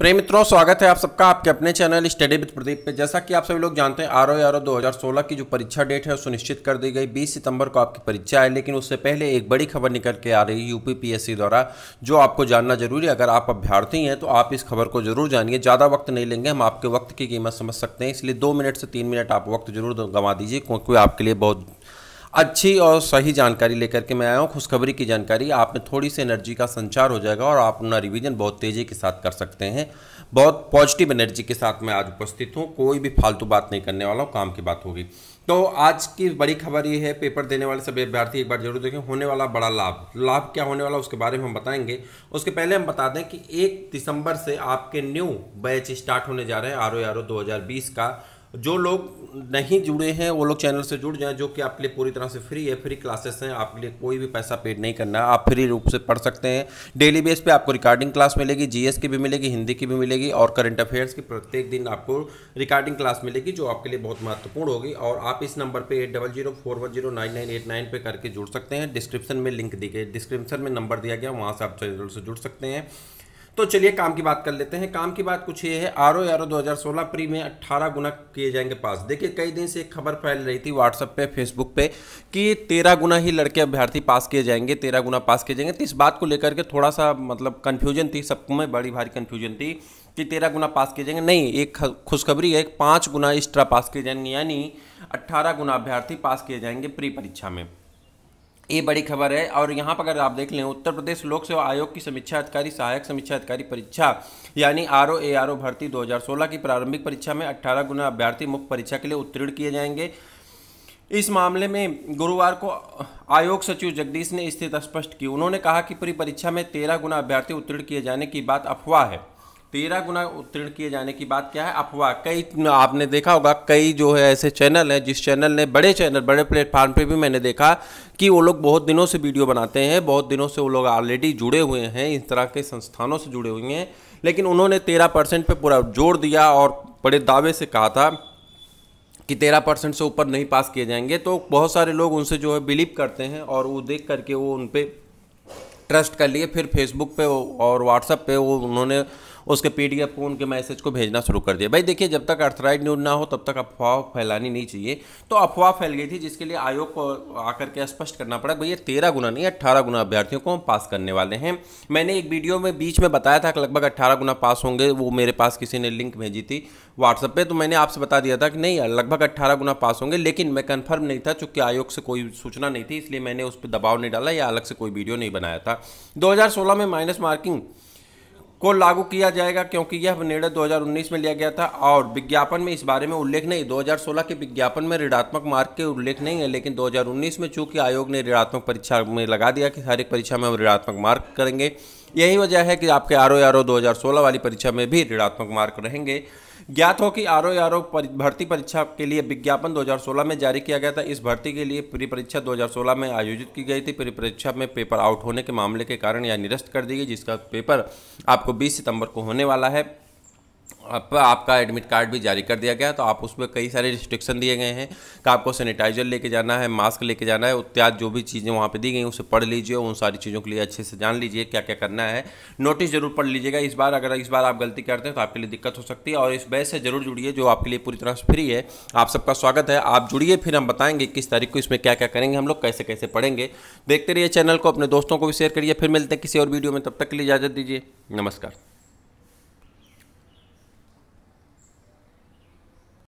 प्रेम मित्रों स्वागत है आप सबका आपके अपने चैनल स्टडी विद प्रदीप पे जैसा कि आप सभी लोग जानते हैं आर ओ आर ओ की जो परीक्षा डेट है सुनिश्चित कर दी गई 20 सितंबर को आपकी परीक्षा है लेकिन उससे पहले एक बड़ी खबर निकल के आ रही है यूपीपीएससी द्वारा जो आपको जानना जरूरी है अगर आप अभ्यर्थी हैं तो आप इस खबर को जरूर जानिए ज़्यादा वक्त नहीं लेंगे हम आपके वक्त की कीमत समझ सकते हैं इसलिए दो मिनट से तीन मिनट आप वक्त जरूर गंवा दीजिए क्योंकि आपके लिए बहुत अच्छी और सही जानकारी लेकर के मैं आया हूँ खुशखबरी की जानकारी आप में थोड़ी सी एनर्जी का संचार हो जाएगा और आप अपना रिवीजन बहुत तेज़ी के साथ कर सकते हैं बहुत पॉजिटिव एनर्जी के साथ मैं आज उपस्थित हूँ कोई भी फालतू बात नहीं करने वाला हूँ काम की बात होगी तो आज की बड़ी खबर ये है पेपर देने वाले सभी अभ्यर्थी एक बार जरूर देखें होने वाला बड़ा लाभ लाभ क्या होने वाला उसके बारे में हम बताएंगे उसके पहले हम बता दें कि एक दिसंबर से आपके न्यू बैच स्टार्ट होने जा रहे हैं आर ओ आर ओ दो का जो लोग नहीं जुड़े हैं वो लोग चैनल से जुड़ जाएं जो कि आपके लिए पूरी तरह से फ्री है फ्री क्लासेस हैं आपके लिए कोई भी पैसा पेड नहीं करना आप फ्री रूप से पढ़ सकते हैं डेली बेस पे आपको रिकॉर्डिंग क्लास मिलेगी जीएस की भी मिलेगी हिंदी की भी मिलेगी और करंट अफेयर्स की प्रत्येक दिन आपको रिकॉर्डिंग क्लास मिलेगी जो आपके लिए बहुत महत्वपूर्ण होगी और आप इस नंबर पर eight double zero four one zero nine nine eight nine पर करके जुड़ सकते हैं डिस्क्रिप्शन में लिंक दी गई डिस्क्रिप्शन में नंबर दिया गया वहाँ से आप चैनल से जुड़ सकते हैं तो चलिए काम की बात कर लेते हैं काम की बात कुछ ये है आर ओ आर ओ दो प्री में 18 गुना किए जाएंगे पास देखिए कई दिन से एक खबर फैल रही थी व्हाट्सएप पे फेसबुक पे कि तेरह गुना ही लड़के अभ्यर्थी पास किए जाएंगे तेरह गुना पास किए जाएंगे तो इस बात को लेकर के थोड़ा सा मतलब कन्फ्यूजन थी सबको में बड़ी भारी कन्फ्यूजन थी कि तेरह गुना पास किए जाएंगे नहीं एक खुशखबरी है पाँच गुना एक्स्ट्रा पास किए जाएंगे यानी अट्ठारह गुना अभ्यर्थी पास किए जाएंगे प्री परीक्षा में ये बड़ी खबर है और यहाँ पर अगर आप देख लें उत्तर प्रदेश लोक सेवा आयोग की समीक्षा अधिकारी सहायक समीक्षा अधिकारी परीक्षा यानी R O A R O भर्ती 2016 की प्रारंभिक परीक्षा में 18 गुना अभ्यर्थी मुख्य परीक्षा के लिए उत्तीर्ण किए जाएंगे इस मामले में गुरुवार को आयोग सचिव जगदीश ने स्थिति स्पष्ट की उन्होंने कहा कि पूरी परीक्षा में तेरह गुना अभ्यर्थी उत्तीर्ण किए जाने की बात अफवाह है तेरह गुना उत्तीर्ण किए जाने की बात क्या है अफवाह कई आपने देखा होगा कई जो है ऐसे चैनल हैं जिस चैनल ने बड़े चैनल बड़े प्लेटफार्म पे भी मैंने देखा कि वो लोग बहुत दिनों से वीडियो बनाते हैं बहुत दिनों से वो लोग ऑलरेडी जुड़े हुए हैं इस तरह के संस्थानों से जुड़े हुए हैं लेकिन उन्होंने तेरह परसेंट पर पूरा जोर दिया और बड़े दावे से कहा था कि तेरह परसेंट से ऊपर नहीं पास किए जाएंगे तो बहुत सारे लोग उनसे जो है बिलीव करते हैं और वो देख करके वो उन पर ट्रस्ट कर लिए फिर फेसबुक पे और व्हाट्सअप पे वो उन्होंने उसके डी को उनके मैसेज को भेजना शुरू कर दिया भाई देखिए जब तक अर्थराइड न्यूज ना हो तब तक अफवाह फैलानी नहीं चाहिए तो अफवाह फैल गई थी जिसके लिए आयोग को आकर के स्पष्ट करना पड़ा भैया तेरह गुना नहीं अट्ठारह गुना अभ्यर्थियों को हम पास करने वाले हैं मैंने एक वीडियो में बीच में बताया था कि लगभग अट्ठारह गुना पास होंगे वो मेरे पास किसी ने लिंक भेजी थी व्हाट्सएप पे तो मैंने आपसे बता दिया था कि नहीं लगभग अट्ठारह गुना पास होंगे लेकिन मैं कन्फर्म नहीं था चूंकि आयोग से कोई सूचना नहीं थी इसलिए मैंने उस पर दबाव नहीं डाला या अलग से कोई वीडियो नहीं बनाया था 2016 में माइनस मार्किंग को लागू किया जाएगा क्योंकि यह निर्णय 2019 में लिया गया था और विज्ञापन में इस बारे में उल्लेख नहीं 2016 के विज्ञापन में ऋणात्मक मार्क के उल्लेख नहीं है लेकिन 2019 में चूंकि आयोग ने ऋणात्मक परीक्षा में लगा दिया कि हर एक परीक्षा में हम ऋणात्मक मार्क करेंगे यही वजह है कि आपके आर ओ आर ओ वाली परीक्षा में भी ऋणात्मक मार्क रहेंगे ज्ञात हो कि आर ओ आर ओ भर्ती परीक्षा के लिए विज्ञापन 2016 में जारी किया गया था इस भर्ती के लिए प्री परीक्षा 2016 में आयोजित की गई थी प्री परीक्षा में पेपर आउट होने के मामले के कारण यह निरस्त कर दी गई जिसका पेपर आपको 20 सितंबर को होने वाला है आप, आपका एडमिट कार्ड भी जारी कर दिया गया तो आप उसमें कई सारे रिस्ट्रिक्शन दिए गए हैं कि आपको सैनिटाइजर लेके जाना है मास्क लेके जाना है उत्याद जो भी चीज़ें वहाँ पे दी गई उसे पढ़ लीजिए उन सारी चीज़ों के लिए अच्छे से जान लीजिए क्या क्या करना है नोटिस जरूर पढ़ लीजिएगा इस बार अगर इस बार आप गलती करते हैं तो आपके लिए दिक्कत हो सकती है और इस बैच से जरूर जुड़िए जो आपके लिए पूरी तरह से फ्री है आप सबका स्वागत है आप जुड़िए फिर हम बताएंगे किस तारीख को इसमें क्या क्या करेंगे हम लोग कैसे कैसे पढ़ेंगे देखते रहिए चैनल को अपने दोस्तों को भी शेयर करिए फिर मिलते हैं किसी और वीडियो में तब तक के लिए इजाज़त दीजिए नमस्कार